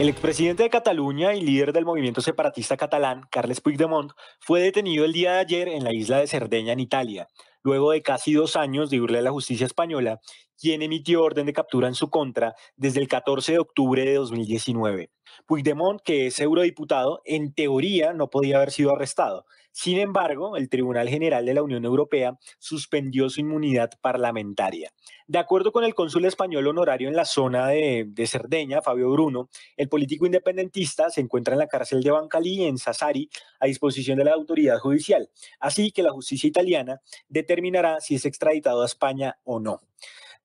El expresidente de Cataluña y líder del movimiento separatista catalán, Carles Puigdemont, fue detenido el día de ayer en la isla de Cerdeña, en Italia, luego de casi dos años de urla a la justicia española quien emitió orden de captura en su contra desde el 14 de octubre de 2019. Puigdemont, que es eurodiputado, en teoría no podía haber sido arrestado. Sin embargo, el Tribunal General de la Unión Europea suspendió su inmunidad parlamentaria. De acuerdo con el cónsul español honorario en la zona de, Cerdeña, Fabio Bruno, el político independentista se encuentra en la cárcel de Bancalí, en Sassari, a disposición de la autoridad judicial. Así que la justicia italiana determinará si es extraditado a España o no.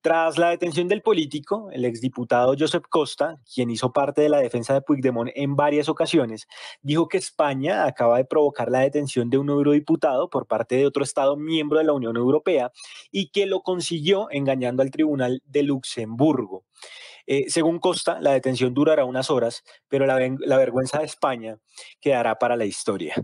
Tras la detención del político, el exdiputado Josep Costa, quien hizo parte de la defensa de Puigdemont en varias ocasiones, dijo que España acaba de provocar la detención de un eurodiputado por parte de otro Estado miembro de la Unión Europea y que lo consiguió engañando al Tribunal de Luxemburgo. Eh, según Costa, la detención durará unas horas, pero la, vergüenza de España quedará para la historia.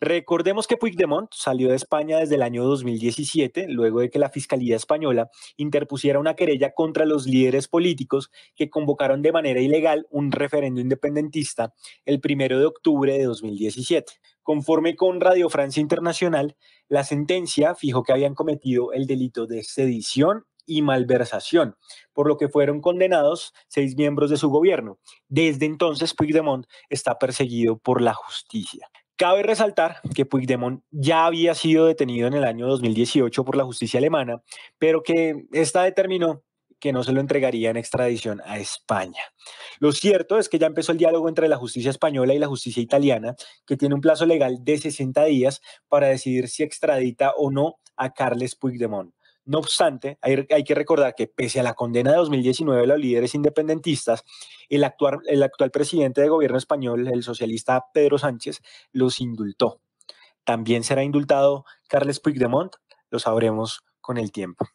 Recordemos que Puigdemont salió de España desde el año 2017, luego de que la Fiscalía Española interpusiera una querella contra los líderes políticos que convocaron de manera ilegal un referendo independentista el 1 de octubre de 2017. Conforme con Radio Francia Internacional, la sentencia fijó que habían cometido el delito de sedición y malversación, por lo que fueron condenados seis miembros de su gobierno. Desde entonces, Puigdemont está perseguido por la justicia. Cabe resaltar que Puigdemont ya había sido detenido en el año 2018 por la justicia alemana, pero que esta determinó que no se lo entregaría en extradición a España. Lo cierto es que ya empezó el diálogo entre la justicia española y la justicia italiana, que tiene un plazo legal de 60 días para decidir si extradita o no a Carles Puigdemont. No obstante, hay, que recordar que pese a la condena de 2019 de los líderes independentistas, el actual, el actual presidente de gobierno español, el socialista Pedro Sánchez, los indultó. También será indultado Carles Puigdemont, lo sabremos con el tiempo.